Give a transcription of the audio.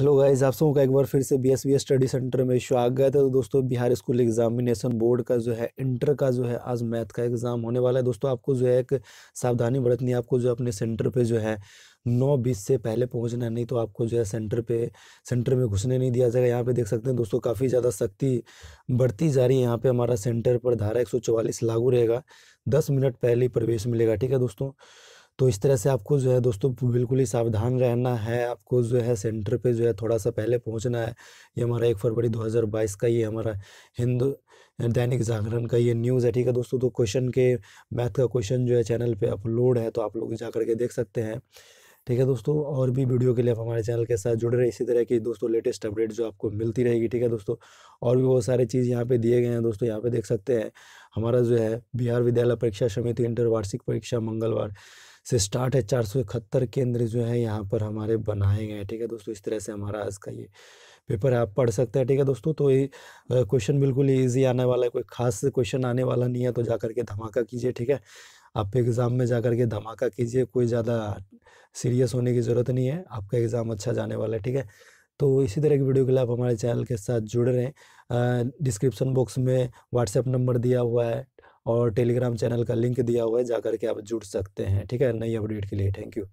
hello guys आप सबों का एक बार फिर से B S B study centre में स्वागत है तो दोस्तों बिहार स्कूल एग्जामिनेशन बोर्ड का जो है इंटर का जो है आज मैथ का एग्ज़ाम होने वाला है दोस्तों आपको जो है एक सावधानी बरतनी है आपको जो अपने सेंटर पे जो है नौ बीस से पहले पहुंचना नहीं तो आपको जो है सेंटर पे सेंटर में घुसने नहीं दिया जाएगा यहाँ पे देख सकते हैं दोस्तों काफ़ी ज़्यादा सख्ती बढ़ती जा रही है यहाँ पे हमारा सेंटर पर धारा एक लागू रहेगा दस मिनट पहले ही प्रवेश मिलेगा ठीक है दोस्तों तो इस तरह से आपको जो है दोस्तों बिल्कुल ही सावधान रहना है आपको जो है सेंटर पे जो है थोड़ा सा पहले पहुंचना है ये हमारा एक फरवरी 2022 का ये हमारा हिंदू दैनिक जागरण का ये न्यूज़ है ठीक है दोस्तों तो क्वेश्चन के मैथ का क्वेश्चन जो है चैनल पे अपलोड है तो आप लोग जा करके देख सकते हैं ठीक है दोस्तों और भी वीडियो के लिए आप हमारे चैनल के साथ जुड़े रहे इसी तरह की दोस्तों लेटेस्ट अपडेट जो आपको मिलती रहेगी ठीक है दोस्तों और भी बहुत सारे चीज़ यहाँ पे दिए गए हैं दोस्तों यहाँ पे देख सकते हैं हमारा जो है बिहार विद्यालय परीक्षा समिति इंटर वार्षिक परीक्षा मंगलवार से स्टार्ट है चार सौ इकहत्तर केंद्र जो है यहाँ पर हमारे बनाए गए ठीक है दोस्तों इस तरह से हमारा आज का ये पेपर आप पढ़ सकते हैं ठीक है दोस्तों तो ये क्वेश्चन बिल्कुल ईजी आने वाला है कोई खास क्वेश्चन आने वाला नहीं है तो जाकर के धमाका कीजिए ठीक है आप एग्ज़ाम में जा के धमाका कीजिए कोई ज़्यादा सीरियस होने की ज़रूरत नहीं है आपका एग्ज़ाम अच्छा जाने वाला है ठीक है तो इसी तरह की वीडियो के लिए आप हमारे चैनल के साथ जुड़ रहे हैं डिस्क्रिप्शन बॉक्स में व्हाट्सएप नंबर दिया हुआ है और टेलीग्राम चैनल का लिंक दिया हुआ है जा करके आप जुड़ सकते हैं ठीक है नई अपडेट के लिए थैंक यू